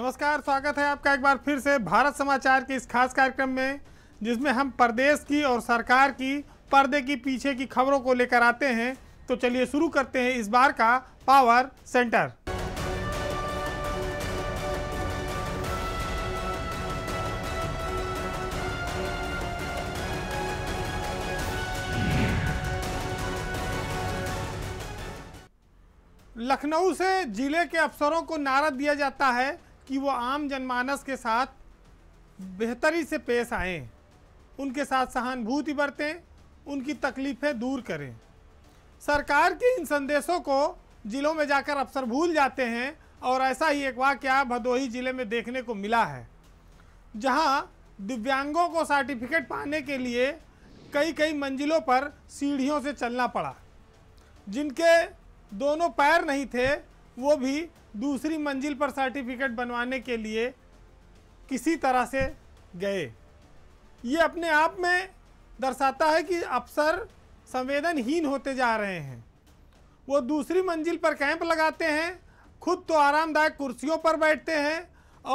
नमस्कार स्वागत है आपका एक बार फिर से भारत समाचार के इस खास कार्यक्रम में जिसमें हम प्रदेश की और सरकार की पर्दे की पीछे की खबरों को लेकर आते हैं तो चलिए शुरू करते हैं इस बार का पावर सेंटर लखनऊ से जिले के अफसरों को नारा दिया जाता है कि वो आम जनमानस के साथ बेहतरी से पेश आएँ उनके साथ सहानुभूति बरतें उनकी तकलीफ़ें दूर करें सरकार के इन संदेशों को ज़िलों में जाकर अफसर भूल जाते हैं और ऐसा ही एक वाक्य भदोही ज़िले में देखने को मिला है जहाँ दिव्यांगों को सर्टिफिकेट पाने के लिए कई कई मंजिलों पर सीढ़ियों से चलना पड़ा जिनके दोनों पैर नहीं थे वो भी दूसरी मंजिल पर सर्टिफिकेट बनवाने के लिए किसी तरह से गए ये अपने आप में दर्शाता है कि अफसर संवेदनहीन होते जा रहे हैं वो दूसरी मंजिल पर कैंप लगाते हैं खुद तो आरामदायक कुर्सियों पर बैठते हैं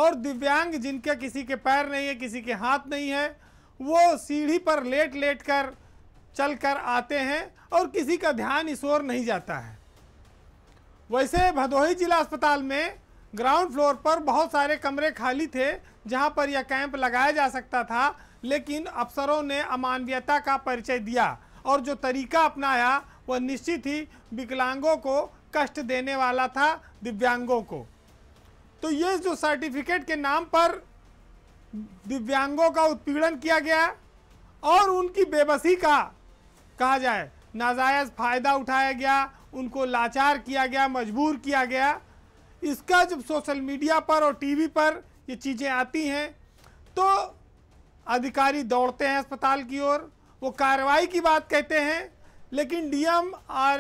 और दिव्यांग जिनके किसी के पैर नहीं है किसी के हाथ नहीं है वो सीढ़ी पर लेट लेट कर चल कर आते हैं और किसी का ध्यान इस ओर नहीं जाता है वैसे भदोही जिला अस्पताल में ग्राउंड फ्लोर पर बहुत सारे कमरे खाली थे जहां पर यह कैंप लगाया जा सकता था लेकिन अफसरों ने अमानवीयता का परिचय दिया और जो तरीका अपनाया वह निश्चित ही विकलांगों को कष्ट देने वाला था दिव्यांगों को तो ये जो सर्टिफिकेट के नाम पर दिव्यांगों का उत्पीड़न किया गया और उनकी बेबसी का कहा जाए नाजायज़ फ़ायदा उठाया गया उनको लाचार किया गया मजबूर किया गया इसका जब सोशल मीडिया पर और टीवी पर ये चीज़ें आती हैं तो अधिकारी दौड़ते हैं अस्पताल की ओर वो कार्रवाई की बात कहते हैं लेकिन डीएम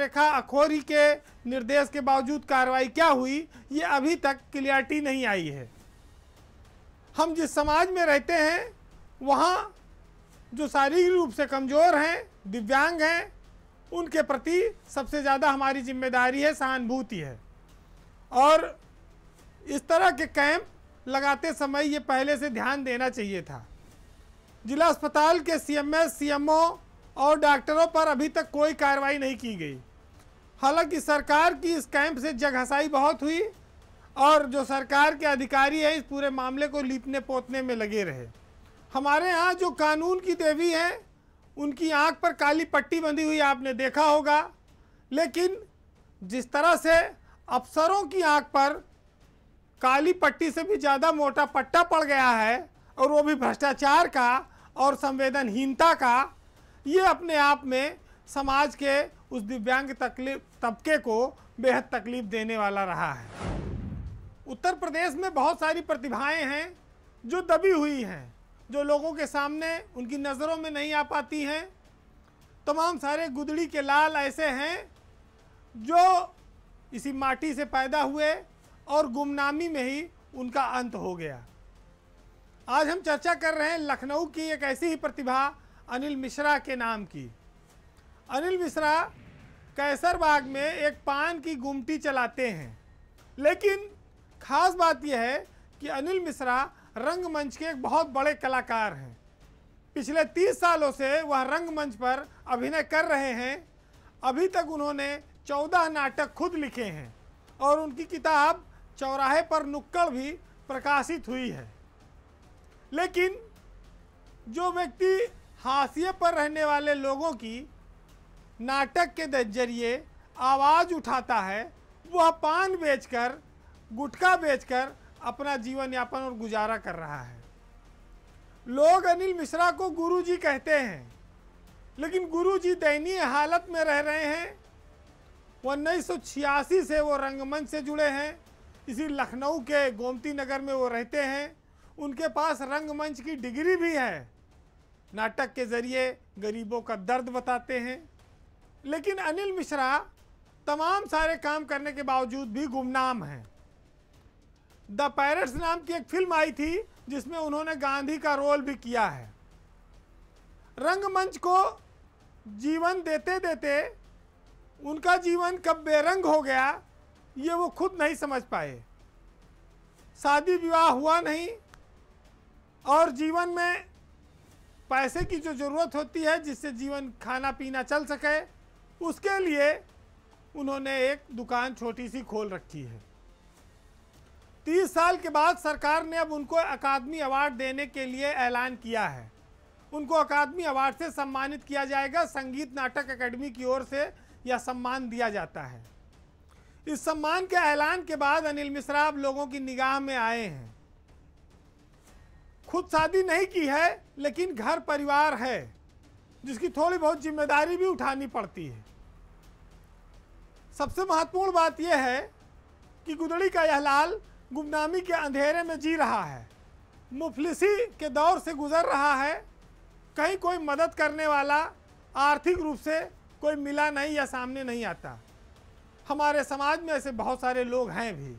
रेखा अखोरी के निर्देश के बावजूद कार्रवाई क्या हुई ये अभी तक क्लियरिटी नहीं आई है हम जिस समाज में रहते हैं वहाँ जो शारीरिक रूप से कमज़ोर हैं दिव्यांग हैं उनके प्रति सबसे ज़्यादा हमारी जिम्मेदारी है सहानुभूति है और इस तरह के कैंप लगाते समय ये पहले से ध्यान देना चाहिए था जिला अस्पताल के सीएमएस, सीएमओ और डॉक्टरों पर अभी तक कोई कार्रवाई नहीं की गई हालांकि सरकार की इस कैंप से जगहसाई बहुत हुई और जो सरकार के अधिकारी हैं इस पूरे मामले को लीपने पोतने में लगे रहे हमारे यहाँ जो कानून की देवी हैं उनकी आंख पर काली पट्टी बंधी हुई आपने देखा होगा लेकिन जिस तरह से अफसरों की आंख पर काली पट्टी से भी ज़्यादा मोटा पट्टा पड़ गया है और वो भी भ्रष्टाचार का और संवेदनहीनता का ये अपने आप में समाज के उस दिव्यांग तकलीफ तबके को बेहद तकलीफ देने वाला रहा है उत्तर प्रदेश में बहुत सारी प्रतिभाएं हैं जो दबी हुई हैं जो लोगों के सामने उनकी नज़रों में नहीं आ पाती हैं तमाम सारे गुदड़ी के लाल ऐसे हैं जो इसी माटी से पैदा हुए और गुमनामी में ही उनका अंत हो गया आज हम चर्चा कर रहे हैं लखनऊ की एक ऐसी ही प्रतिभा अनिल मिश्रा के नाम की अनिल मिश्रा कैसरबाग में एक पान की गुमटी चलाते हैं लेकिन खास बात यह है कि अनिल मिश्रा रंगमंच के एक बहुत बड़े कलाकार हैं पिछले तीस सालों से वह रंगमंच पर अभिनय कर रहे हैं अभी तक उन्होंने चौदह नाटक खुद लिखे हैं और उनकी किताब चौराहे पर नुक्कड़ भी प्रकाशित हुई है लेकिन जो व्यक्ति हाशिए पर रहने वाले लोगों की नाटक के जरिए आवाज़ उठाता है वह पान बेचकर गुटखा बेचकर अपना जीवन यापन और गुजारा कर रहा है लोग अनिल मिश्रा को गुरुजी कहते हैं लेकिन गुरुजी दयनीय हालत में रह रहे हैं उन्नीस सौ छियासी से वो रंगमंच से जुड़े हैं इसी लखनऊ के गोमती नगर में वो रहते हैं उनके पास रंगमंच की डिग्री भी है नाटक के ज़रिए गरीबों का दर्द बताते हैं लेकिन अनिल मिश्रा तमाम सारे काम करने के बावजूद भी गुमनाम हैं द पायरेट्स नाम की एक फिल्म आई थी जिसमें उन्होंने गांधी का रोल भी किया है रंगमंच को जीवन देते देते उनका जीवन कब बेरंग हो गया ये वो खुद नहीं समझ पाए शादी विवाह हुआ नहीं और जीवन में पैसे की जो ज़रूरत होती है जिससे जीवन खाना पीना चल सके उसके लिए उन्होंने एक दुकान छोटी सी खोल रखी है तीस साल के बाद सरकार ने अब उनको अकादमी अवार्ड देने के लिए ऐलान किया है उनको अकादमी अवार्ड से सम्मानित किया जाएगा संगीत नाटक अकेडमी की ओर से यह सम्मान दिया जाता है इस सम्मान के ऐलान के बाद अनिल मिश्रा अब लोगों की निगाह में आए हैं खुद शादी नहीं की है लेकिन घर परिवार है जिसकी थोड़ी बहुत जिम्मेदारी भी उठानी पड़ती है सबसे महत्वपूर्ण बात यह है कि गुदड़ी का यह लाल गुमनामी के अंधेरे में जी रहा है मुफलिसी के दौर से गुज़र रहा है कहीं कोई मदद करने वाला आर्थिक रूप से कोई मिला नहीं या सामने नहीं आता हमारे समाज में ऐसे बहुत सारे लोग हैं भी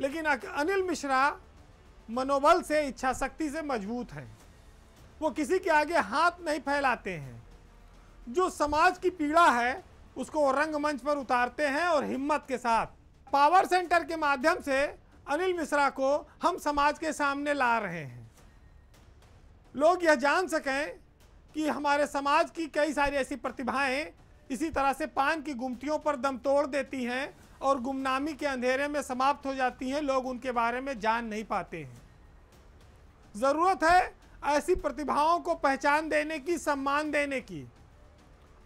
लेकिन अनिल मिश्रा मनोबल से इच्छा शक्ति से मजबूत हैं वो किसी के आगे हाथ नहीं फैलाते हैं जो समाज की पीड़ा है उसको रंगमंच पर उतारते हैं और हिम्मत के साथ पावर सेंटर के माध्यम से अनिल मिश्रा को हम समाज के सामने ला रहे हैं लोग यह जान सकें कि हमारे समाज की कई सारी ऐसी प्रतिभाएं इसी तरह से पान की गुमटियों पर दम तोड़ देती हैं और गुमनामी के अंधेरे में समाप्त हो जाती हैं लोग उनके बारे में जान नहीं पाते हैं ज़रूरत है ऐसी प्रतिभाओं को पहचान देने की सम्मान देने की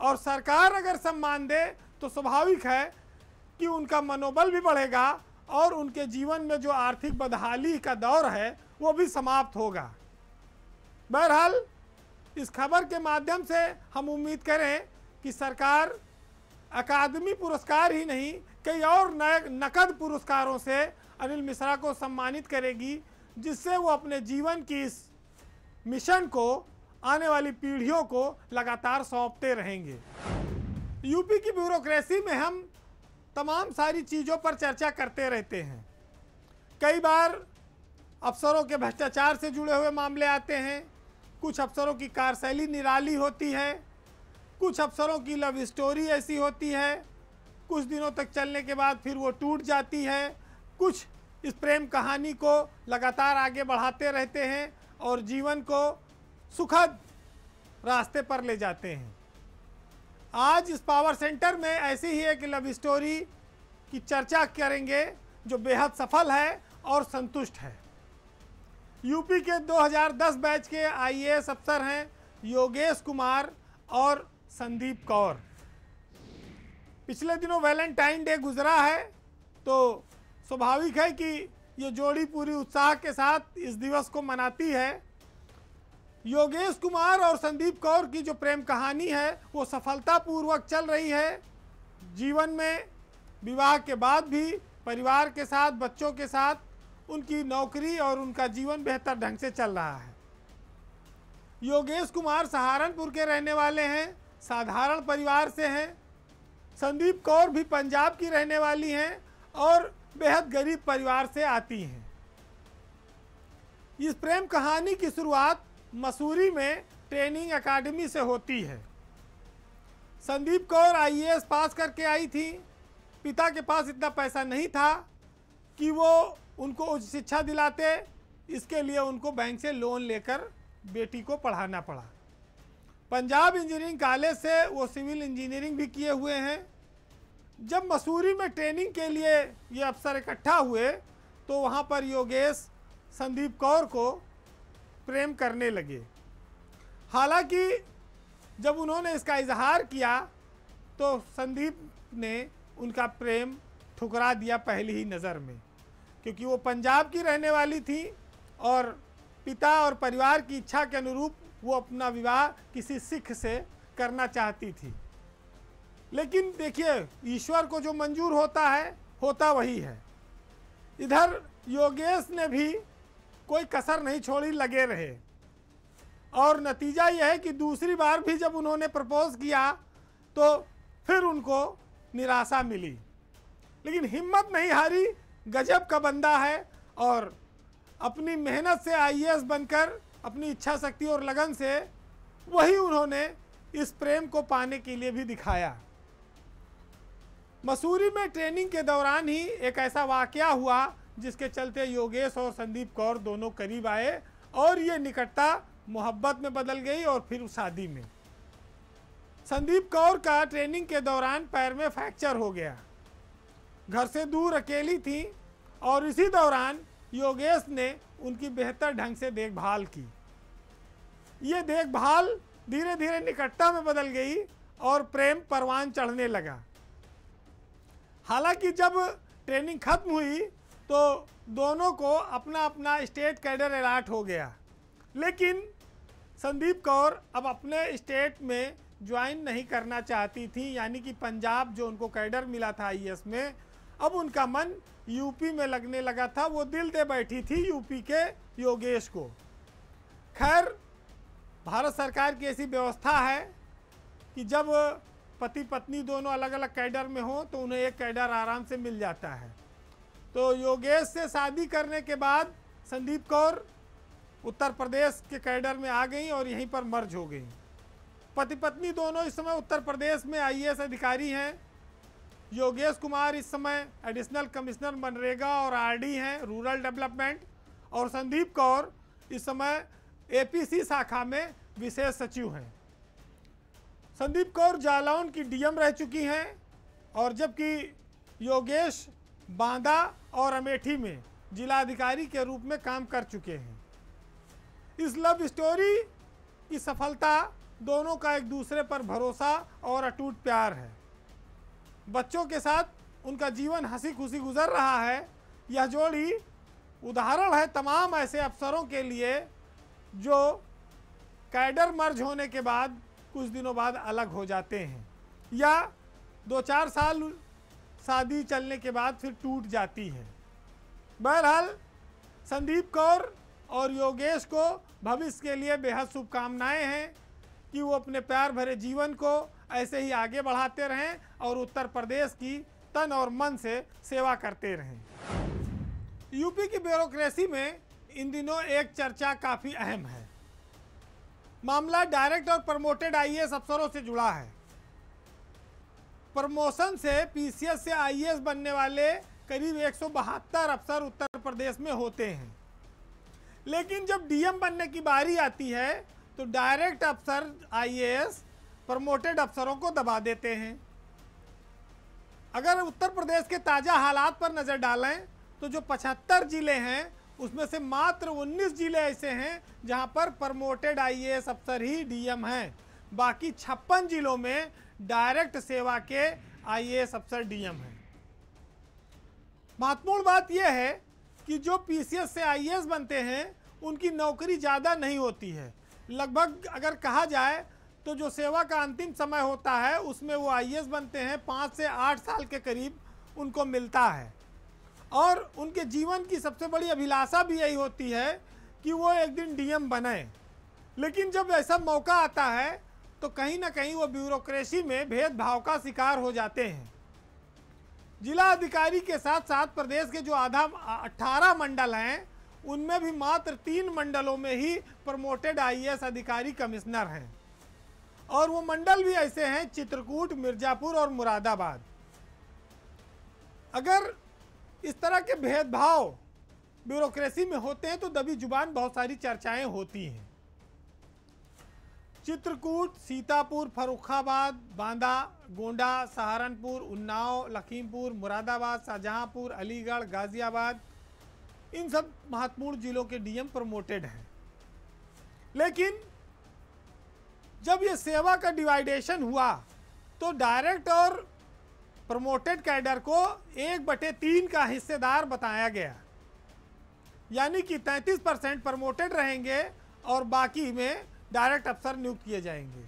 और सरकार अगर सम्मान दे तो स्वाभाविक है कि उनका मनोबल भी बढ़ेगा और उनके जीवन में जो आर्थिक बदहाली का दौर है वो भी समाप्त होगा बहरहाल इस खबर के माध्यम से हम उम्मीद करें कि सरकार अकादमी पुरस्कार ही नहीं कई और नए नकद पुरस्कारों से अनिल मिश्रा को सम्मानित करेगी जिससे वो अपने जीवन की इस मिशन को आने वाली पीढ़ियों को लगातार सौंपते रहेंगे यूपी की ब्यूरोक्रेसी में हम तमाम सारी चीज़ों पर चर्चा करते रहते हैं कई बार अफसरों के भ्रष्टाचार से जुड़े हुए मामले आते हैं कुछ अफसरों की कारशैली निराली होती है कुछ अफसरों की लव स्टोरी ऐसी होती है कुछ दिनों तक चलने के बाद फिर वो टूट जाती है कुछ इस प्रेम कहानी को लगातार आगे बढ़ाते रहते हैं और जीवन को सुखद रास्ते पर ले जाते हैं आज इस पावर सेंटर में ऐसी ही एक लव स्टोरी की चर्चा करेंगे जो बेहद सफल है और संतुष्ट है यूपी के 2010 बैच के आईएएस अफसर हैं योगेश कुमार और संदीप कौर पिछले दिनों वैलेंटाइन डे गुजरा है तो स्वाभाविक है कि ये जोड़ी पूरी उत्साह के साथ इस दिवस को मनाती है योगेश कुमार और संदीप कौर की जो प्रेम कहानी है वो सफलतापूर्वक चल रही है जीवन में विवाह के बाद भी परिवार के साथ बच्चों के साथ उनकी नौकरी और उनका जीवन बेहतर ढंग से चल रहा है योगेश कुमार सहारनपुर के रहने वाले हैं साधारण परिवार से हैं संदीप कौर भी पंजाब की रहने वाली हैं और बेहद गरीब परिवार से आती हैं इस प्रेम कहानी की शुरुआत मसूरी में ट्रेनिंग एकेडमी से होती है संदीप कौर आईएएस पास करके आई थी पिता के पास इतना पैसा नहीं था कि वो उनको उच्च शिक्षा दिलाते इसके लिए उनको बैंक से लोन लेकर बेटी को पढ़ाना पड़ा पंजाब इंजीनियरिंग कॉलेज से वो सिविल इंजीनियरिंग भी किए हुए हैं जब मसूरी में ट्रेनिंग के लिए ये अफसर इकट्ठा हुए तो वहाँ पर योगेश संदीप कौर को प्रेम करने लगे हालांकि जब उन्होंने इसका इजहार किया तो संदीप ने उनका प्रेम ठुकरा दिया पहली ही नज़र में क्योंकि वो पंजाब की रहने वाली थी और पिता और परिवार की इच्छा के अनुरूप वो अपना विवाह किसी सिख से करना चाहती थी लेकिन देखिए ईश्वर को जो मंजूर होता है होता वही है इधर योगेश ने भी कोई कसर नहीं छोड़ी लगे रहे और नतीजा यह है कि दूसरी बार भी जब उन्होंने प्रपोज किया तो फिर उनको निराशा मिली लेकिन हिम्मत नहीं हारी गजब का बंदा है और अपनी मेहनत से आईएएस बनकर अपनी इच्छा शक्ति और लगन से वही उन्होंने इस प्रेम को पाने के लिए भी दिखाया मसूरी में ट्रेनिंग के दौरान ही एक ऐसा वाक़ हुआ जिसके चलते योगेश और संदीप कौर दोनों करीब आए और ये निकटता मोहब्बत में बदल गई और फिर शादी में संदीप कौर का ट्रेनिंग के दौरान पैर में फ्रैक्चर हो गया घर से दूर अकेली थी और इसी दौरान योगेश ने उनकी बेहतर ढंग से देखभाल की ये देखभाल धीरे धीरे निकटता में बदल गई और प्रेम परवान चढ़ने लगा हालांकि जब ट्रेनिंग खत्म हुई तो दोनों को अपना अपना स्टेट कैडर अलाट हो गया लेकिन संदीप कौर अब अपने स्टेट में ज्वाइन नहीं करना चाहती थी यानी कि पंजाब जो उनको कैडर मिला था आई e में अब उनका मन यूपी में लगने लगा था वो दिल दे बैठी थी यूपी के योगेश को खैर भारत सरकार की ऐसी व्यवस्था है कि जब पति पत्नी दोनों अलग अलग कैडर में हों तो उन्हें एक कैडर आराम से मिल जाता है तो योगेश से शादी करने के बाद संदीप कौर उत्तर प्रदेश के कैडर में आ गई और यहीं पर मर्ज हो गई पति पत्नी दोनों इस समय उत्तर प्रदेश में आईएएस अधिकारी हैं योगेश कुमार इस समय एडिशनल कमिश्नर मनरेगा और आरडी हैं रूरल डेवलपमेंट और संदीप कौर इस समय एपीसी शाखा में विशेष सचिव हैं संदीप कौर जालौन की डीएम रह चुकी हैं और जबकि योगेश बांदा और अमेठी में जिलाधिकारी के रूप में काम कर चुके हैं इस लव स्टोरी की सफलता दोनों का एक दूसरे पर भरोसा और अटूट प्यार है बच्चों के साथ उनका जीवन हंसी खुशी गुजर रहा है यह जोड़ी उदाहरण है तमाम ऐसे अफसरों के लिए जो कैडर मर्ज होने के बाद कुछ दिनों बाद अलग हो जाते हैं या दो चार साल शादी चलने के बाद फिर टूट जाती है बहरहाल संदीप कौर और योगेश को भविष्य के लिए बेहद शुभकामनाएं हैं कि वो अपने प्यार भरे जीवन को ऐसे ही आगे बढ़ाते रहें और उत्तर प्रदेश की तन और मन से सेवा करते रहें यूपी की ब्यूरोक्रेसी में इन दिनों एक चर्चा काफ़ी अहम है मामला डायरेक्ट और प्रमोटेड आईएएस अफसरों से जुड़ा है प्रमोशन से पीसीएस से आईएएस बनने वाले करीब एक अफसर उत्तर प्रदेश में होते हैं लेकिन जब डीएम बनने की बारी आती है तो डायरेक्ट अफसर आईएएस प्रमोटेड अफसरों को दबा देते हैं अगर उत्तर प्रदेश के ताज़ा हालात पर नज़र डालें तो जो 75 ज़िले हैं उसमें से मात्र 19 ज़िले ऐसे हैं जहां पर प्रमोटेड आईएएस अफसर ही डीएम हैं बाकी छप्पन ज़िलों में डायरेक्ट सेवा के आईएएस अफसर डीएम हैं महत्वपूर्ण बात यह है कि जो पीसीएस से आईएएस बनते हैं उनकी नौकरी ज़्यादा नहीं होती है लगभग अगर कहा जाए तो जो सेवा का अंतिम समय होता है उसमें वो आईएएस बनते हैं पाँच से आठ साल के करीब उनको मिलता है और उनके जीवन की सबसे बड़ी अभिलाषा भी यही होती है कि वो एक दिन डीएम बने लेकिन जब ऐसा मौका आता है तो कहीं ना कहीं वो ब्यूरोक्रेसी में भेदभाव का शिकार हो जाते हैं जिला अधिकारी के साथ साथ प्रदेश के जो आधा अट्ठारह मंडल हैं उनमें भी मात्र तीन मंडलों में ही प्रमोटेड आईएएस अधिकारी कमिश्नर हैं और वो मंडल भी ऐसे हैं चित्रकूट मिर्ज़ापुर और मुरादाबाद अगर इस तरह के भेदभाव ब्यूरोक्रेसी में होते हैं तो दबी जुबान बहुत सारी चर्चाएं होती हैं चित्रकूट सीतापुर फरुखाबाद बांदा गोंडा सहारनपुर उन्नाव लखीमपुर मुरादाबाद शाहजहाँपुर अलीगढ़ गाज़ियाबाद इन सब महत्वपूर्ण जिलों के डीएम प्रमोटेड हैं लेकिन जब ये सेवा का डिवाइडेशन हुआ तो डायरेक्ट और प्रमोटेड कैडर को एक बटे तीन का हिस्सेदार बताया गया यानी कि 33 परसेंट प्रमोटेड रहेंगे और बाकी में डायरेक्ट अफसर नियुक्त किए जाएंगे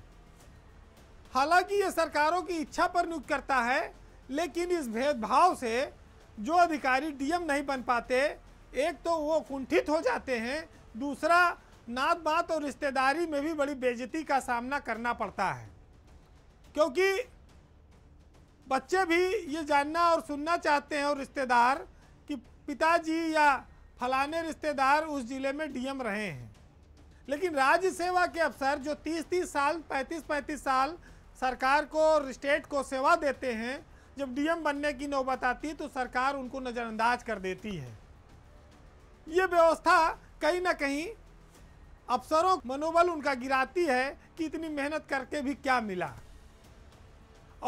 हालांकि ये सरकारों की इच्छा पर नियुक्त करता है लेकिन इस भेदभाव से जो अधिकारी डीएम नहीं बन पाते एक तो वो कुंठित हो जाते हैं दूसरा नात बात और रिश्तेदारी में भी बड़ी बेजती का सामना करना पड़ता है क्योंकि बच्चे भी ये जानना और सुनना चाहते हैं और रिश्तेदार कि पिताजी या फलाने रिश्तेदार उस ज़िले में डीएम रहे हैं लेकिन राज्य सेवा के अफसर जो 30-30 साल 35-35 साल सरकार को और स्टेट को सेवा देते हैं जब डीएम बनने की नौबत आती तो सरकार उनको नज़रअंदाज कर देती है ये व्यवस्था कहीं ना कहीं अफसरों मनोबल उनका गिराती है कि इतनी मेहनत करके भी क्या मिला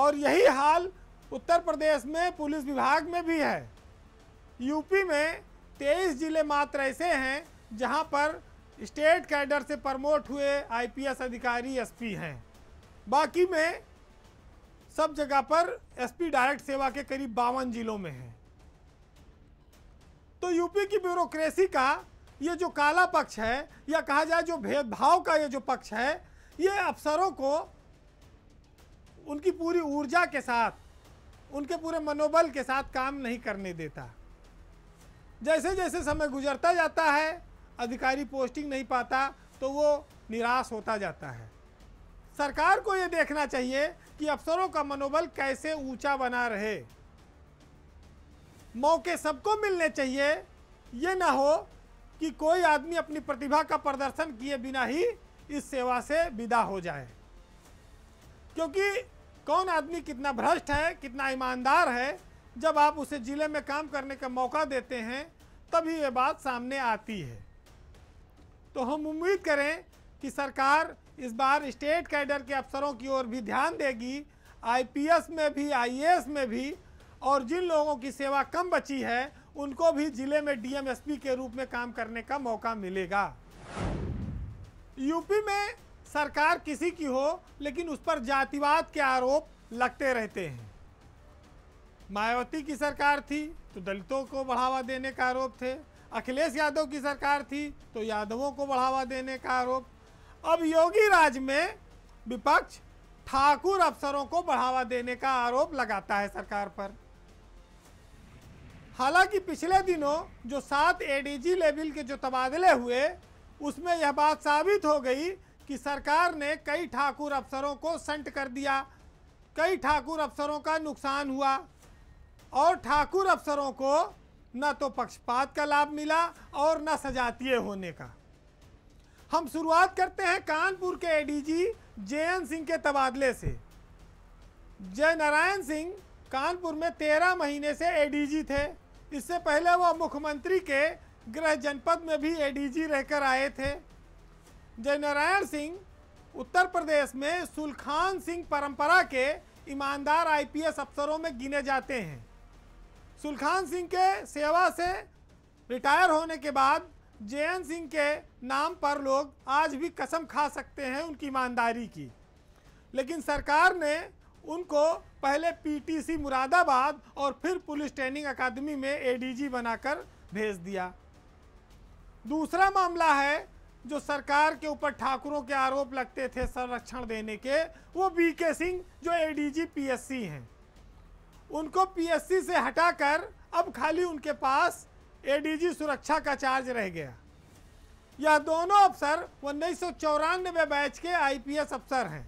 और यही हाल उत्तर प्रदेश में पुलिस विभाग में भी है यूपी में तेईस जिले मात्र ऐसे हैं जहां पर स्टेट कैडर से प्रमोट हुए आईपीएस अधिकारी एसपी हैं बाकी में सब जगह पर एसपी डायरेक्ट सेवा के करीब बावन जिलों में हैं तो यूपी की ब्यूरोक्रेसी का ये जो काला पक्ष है या कहा जाए जो भेदभाव का ये जो पक्ष है ये अफसरों को उनकी पूरी ऊर्जा के साथ उनके पूरे मनोबल के साथ काम नहीं करने देता जैसे जैसे समय गुजरता जाता है अधिकारी पोस्टिंग नहीं पाता तो वो निराश होता जाता है सरकार को ये देखना चाहिए कि अफसरों का मनोबल कैसे ऊंचा बना रहे मौके सबको मिलने चाहिए ये ना हो कि कोई आदमी अपनी प्रतिभा का प्रदर्शन किए बिना ही इस सेवा से विदा हो जाए क्योंकि कौन आदमी कितना भ्रष्ट है कितना ईमानदार है जब आप उसे ज़िले में काम करने का मौका देते हैं तभी ये बात सामने आती है तो हम उम्मीद करें कि सरकार इस बार स्टेट कैडर के अफसरों की ओर भी ध्यान देगी आईपीएस में भी आईएएस में भी और जिन लोगों की सेवा कम बची है उनको भी जिले में डीएमएसपी के रूप में काम करने का मौका मिलेगा यूपी में सरकार किसी की हो लेकिन उस पर जातिवाद के आरोप लगते रहते हैं मायावती की सरकार थी तो दलितों को बढ़ावा देने का आरोप थे अखिलेश यादव की सरकार थी तो यादवों को बढ़ावा देने का आरोप अब योगी राज में विपक्ष ठाकुर अफसरों को बढ़ावा देने का आरोप लगाता है सरकार पर हालांकि पिछले दिनों जो सात एडीजी लेवल के जो तबादले हुए उसमें यह बात साबित हो गई कि सरकार ने कई ठाकुर अफसरों को संट कर दिया कई ठाकुर अफसरों का नुकसान हुआ और ठाकुर अफसरों को न तो पक्षपात का लाभ मिला और न सजातीय होने का हम शुरुआत करते हैं कानपुर के एडीजी जयन सिंह के तबादले से जय नारायण सिंह कानपुर में तेरह महीने से एडीजी थे इससे पहले वह मुख्यमंत्री के गृह जनपद में भी एडीजी रहकर आए थे जय नारायण सिंह उत्तर प्रदेश में सुलखान सिंह परंपरा के ईमानदार आईपीएस अफसरों में गिने जाते हैं सुल्खान सिंह के सेवा से रिटायर होने के बाद जे सिंह के नाम पर लोग आज भी कसम खा सकते हैं उनकी ईमानदारी की लेकिन सरकार ने उनको पहले पीटीसी मुरादाबाद और फिर पुलिस ट्रेनिंग अकादमी में एडीजी बनाकर भेज दिया दूसरा मामला है जो सरकार के ऊपर ठाकुरों के आरोप लगते थे संरक्षण देने के वो बीके के सिंह जो एडीजी पीएससी हैं उनको पीएससी से हटाकर अब खाली उनके पास एडीजी सुरक्षा का चार्ज रह गया यह दोनों अफसर उन्नीस सौ बैच के आईपीएस अफसर हैं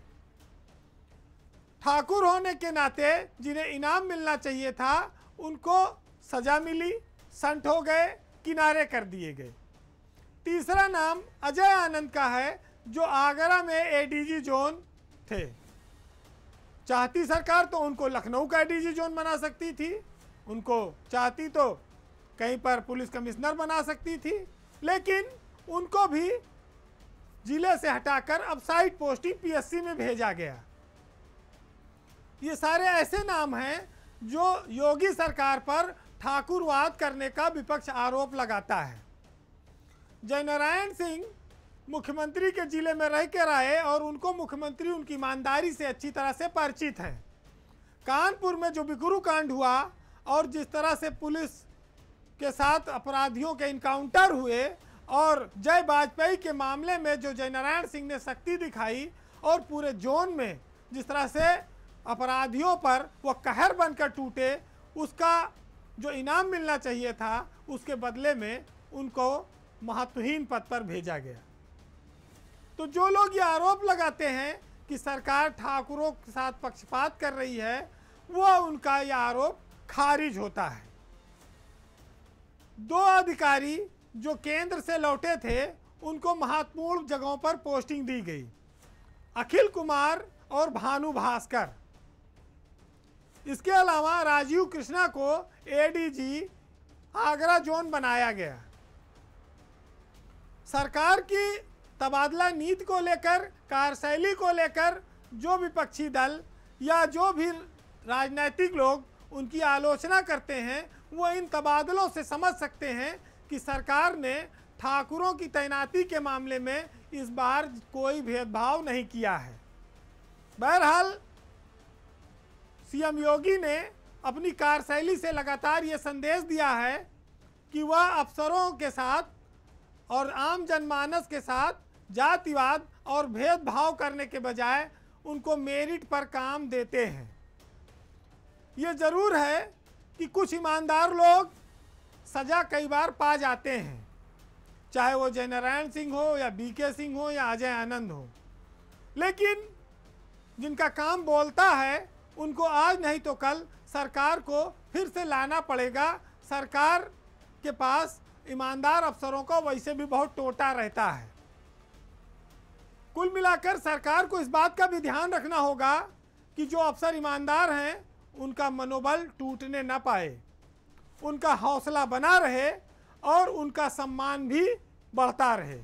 ठाकुर होने के नाते जिन्हें इनाम मिलना चाहिए था उनको सजा मिली संट हो गए किनारे कर दिए गए तीसरा नाम अजय आनंद का है जो आगरा में एडीजी जोन थे चाहती सरकार तो उनको लखनऊ का डीजी जोन बना सकती थी उनको चाहती तो कहीं पर पुलिस कमिश्नर बना सकती थी लेकिन उनको भी जिले से हटाकर अब साइड पोस्टिंग पीएससी में भेजा गया ये सारे ऐसे नाम हैं जो योगी सरकार पर ठाकुरवाद करने का विपक्ष आरोप लगाता है जयनारायण सिंह मुख्यमंत्री के जिले में रह कर आए और उनको मुख्यमंत्री उनकी ईमानदारी से अच्छी तरह से परिचित हैं कानपुर में जो बिगुरु कांड हुआ और जिस तरह से पुलिस के साथ अपराधियों के इनकाउंटर हुए और जय वाजपेयी के मामले में जो जयनारायण सिंह ने शक्ति दिखाई और पूरे जोन में जिस तरह से अपराधियों पर वह कहर बनकर टूटे उसका जो इनाम मिलना चाहिए था उसके बदले में उनको महत्वहीन पद पर भेजा गया तो जो लोग ये आरोप लगाते हैं कि सरकार ठाकुरों के साथ पक्षपात कर रही है वह उनका यह आरोप खारिज होता है दो अधिकारी जो केंद्र से लौटे थे उनको महत्वपूर्ण जगहों पर पोस्टिंग दी गई अखिल कुमार और भानु भास्कर इसके अलावा राजीव कृष्णा को एडीजी आगरा जोन बनाया गया सरकार की तबादला नीति को लेकर कार्यशैली को लेकर जो विपक्षी दल या जो भी राजनैतिक लोग उनकी आलोचना करते हैं वो इन तबादलों से समझ सकते हैं कि सरकार ने ठाकुरों की तैनाती के मामले में इस बार कोई भेदभाव नहीं किया है बहरहाल सीएम योगी ने अपनी कार्यशैली से लगातार ये संदेश दिया है कि वह अफसरों के साथ और आम जनमानस के साथ जातिवाद और भेदभाव करने के बजाय उनको मेरिट पर काम देते हैं ये ज़रूर है कि कुछ ईमानदार लोग सज़ा कई बार पा जाते हैं चाहे वो जयनारायण सिंह हो या बीके सिंह हो या अजय आनंद हो लेकिन जिनका काम बोलता है उनको आज नहीं तो कल सरकार को फिर से लाना पड़ेगा सरकार के पास ईमानदार अफसरों का वैसे भी बहुत टोटा रहता है कुल मिलाकर सरकार को इस बात का भी ध्यान रखना होगा कि जो अफसर ईमानदार हैं उनका मनोबल टूटने ना पाए उनका हौसला बना रहे और उनका सम्मान भी बढ़ता रहे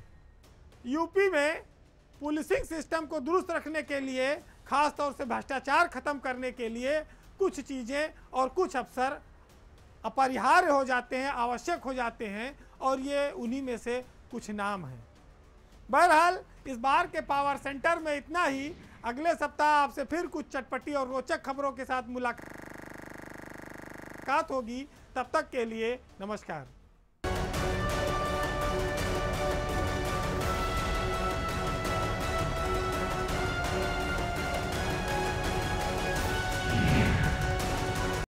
यूपी में पुलिसिंग सिस्टम को दुरुस्त रखने के लिए ख़ास तौर से भ्रष्टाचार ख़त्म करने के लिए कुछ चीज़ें और कुछ अफसर अपरिहार्य हो जाते हैं आवश्यक हो जाते हैं और ये उन्हीं में से कुछ नाम हैं बहरहाल इस बार के पावर सेंटर में इतना ही अगले सप्ताह आपसे फिर कुछ चटपटी और रोचक खबरों के साथ मुलाकात होगी तब तक के लिए नमस्कार